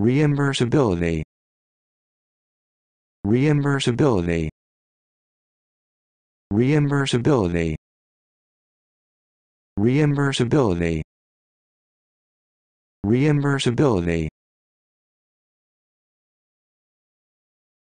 reimbursability reimbursability reimbursability reimbursability reimbursability